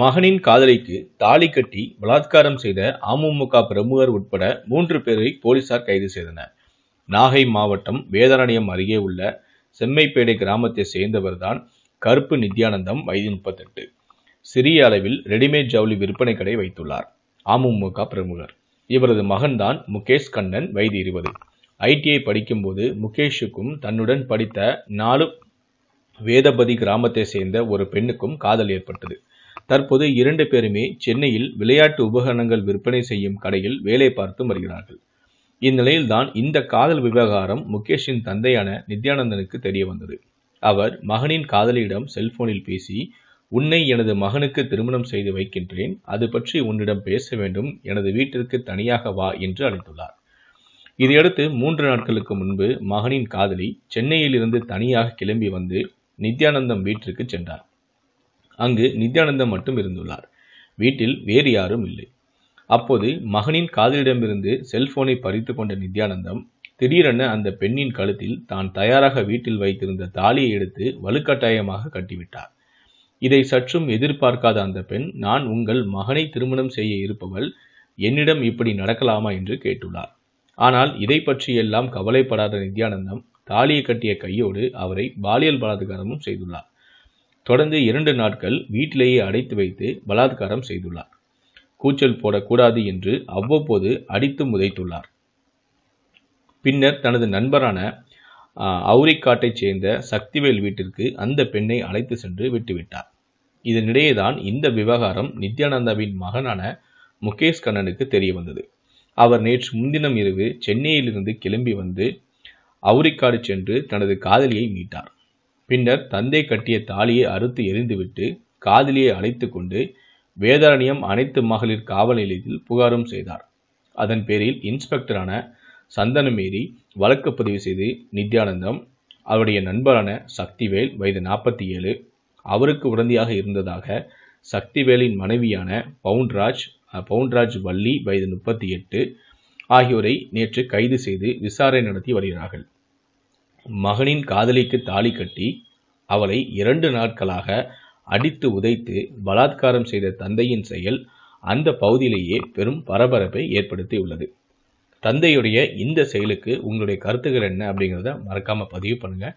மகனின் காதலிக்கு தாலி கட்டி பலாத்காரம் செய்த அமமுக பிரமுகர் உட்பட மூன்று பேரை போலீசார் கைது செய்தனர் நாகை மாவட்டம் வேதாரண்யம் அருகே உள்ள செம்மைப்பேடை கிராமத்தை சேர்ந்தவர்தான் கருப்பு நித்யானந்தம் வயது முப்பத்தெட்டு சிறிய அளவில் ரெடிமேட் ஜவுளி விற்பனை கடை வைத்துள்ளார் அமமுக பிரமுகர் இவரது மகன்தான் முகேஷ் கண்ணன் வயது இருபது ஐடிஐ படிக்கும்போது முகேஷுக்கும் தன்னுடன் படித்த நாலு வேதபதி கிராமத்தை சேர்ந்த ஒரு பெண்ணுக்கும் காதல் ஏற்பட்டது தற்போது இரண்டு பேருமே சென்னையில் விளையாட்டு உபகரணங்கள் விற்பனை செய்யும் கடையில் வேலை பார்த்து வருகிறார்கள் இந்நிலையில்தான் இந்த காதல் விவகாரம் முகேஷின் தந்தையான நித்யானந்தனுக்கு தெரிய வந்தது அவர் மகனின் காதலியிடம் செல்போனில் பேசி உன்னை எனது மகனுக்கு திருமணம் செய்து வைக்கின்றேன் அது பற்றி உன்னிடம் பேச வேண்டும் எனது வீட்டிற்கு தனியாக வா என்று அழைத்துள்ளார் இதையடுத்து மூன்று நாட்களுக்கு முன்பு மகனின் காதலி சென்னையிலிருந்து தனியாக கிளம்பி வந்து நித்யானந்தம் வீட்டிற்கு சென்றார் அங்கு நித்யானந்தம் மட்டும் இருந்துள்ளார் வீட்டில் வேறு யாரும் இல்லை அப்போது மகனின் காதலிடமிருந்து செல்போனை பறித்து கொண்ட நித்யானந்தம் திடீரென அந்த பெண்ணின் கழுத்தில் தான் தயாராக வீட்டில் வைத்திருந்த தாலியை எடுத்து வலுக்கட்டாயமாக கட்டிவிட்டார் இதை சற்றும் எதிர்பார்க்காத அந்த பெண் நான் உங்கள் மகனை திருமணம் செய்ய இருப்பவள் என்னிடம் இப்படி நடக்கலாமா என்று கேட்டுள்ளார் ஆனால் இதை பற்றியெல்லாம் கவலைப்படாத நித்யானந்தம் தாலியை கட்டிய கையோடு அவரை பாலியல் பலாத்காரமும் செய்துள்ளார் தொடர்ந்து இரண்டு நாட்கள் வீட்டிலேயே அடைத்து வைத்து பலாத்காரம் செய்துள்ளார் கூச்சல் போடக்கூடாது என்று அவ்வப்போது அடித்து முதைத்துள்ளார் பின்னர் தனது நண்பரான அவுரிக்காட்டைச் சேர்ந்த சக்திவேல் வீட்டிற்கு அந்த பெண்ணை அழைத்து சென்று விட்டுவிட்டார் இதனிடையேதான் இந்த விவகாரம் நித்யானந்தாவின் மகனான முகேஷ் கண்ணனுக்கு தெரிய வந்தது அவர் நேற்று முன்தினம் இரவு சென்னையிலிருந்து கிளம்பி வந்து அவுரிக்காடு சென்று தனது காதலியை மீட்டார் பின்னர் தந்தை கட்டிய தாலியை அறுத்து எரிந்துவிட்டு காதலியை அழைத்து கொண்டு வேதாரண்யம் அனைத்து மகளிர் காவல் நிலையத்தில் புகாரும் செய்தார் அதன் பேரில் இன்ஸ்பெக்டரான சந்தனமேரி வழக்கு பதிவு செய்து நித்யானந்தம் அவருடைய நண்பரான சக்திவேல் வயது நாற்பத்தி ஏழு அவருக்கு உடந்தையாக இருந்ததாக சக்திவேலின் மனைவியான பவுன்ராஜ் பவுன்ராஜ் வள்ளி வயது முப்பத்தி எட்டு ஆகியோரை நேற்று கைது செய்து விசாரணை நடத்தி வருகிறார்கள் மகனின் காதலிக்கு தாலி கட்டி அவளை இரண்டு நாட்களாக அடித்து உதைத்து பலாத்காரம் செய்த தந்தையின் செயல் அந்த பகுதியிலேயே பெரும் பரபரப்பை ஏற்படுத்தியுள்ளது தந்தையுடைய இந்த செயலுக்கு உங்களுடைய கருத்துக்கள் என்ன அப்படிங்கிறத மறக்காமல் பதிவு பண்ணுங்கள்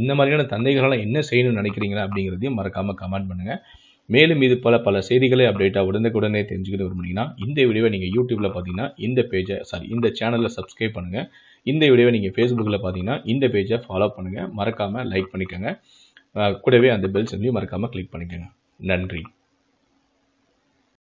இந்த மாதிரியான தந்தைகளால் என்ன செய்யணும்னு நினைக்கிறீங்களா அப்படிங்கிறதையும் மறக்காமல் கமெண்ட் பண்ணுங்கள் மேலும் இது போல பல செய்திகளை அப்டேட்டாக உடனுக்குடனே தெரிஞ்சுக்கிட்டு விரும்புனீங்கன்னா இந்த வீடியோவை நீங்கள் யூடியூப்பில் பார்த்தீங்கன்னா இந்த பேஜை சாரி இந்த சேனலில் சப்ஸ்கிரைப் பண்ணுங்கள் இந்த வீடியோவை நீங்கள் ஃபேஸ்புக்கில் பார்த்தீங்கன்னா இந்த பேஜை ஃபாலோ பண்ணுங்கள் மறக்காமல் லைக் பண்ணிக்கோங்க கூடவே அந்த பெல் செஞ்சு மறக்காமல் கிளிக் பண்ணிக்கோங்க நன்றி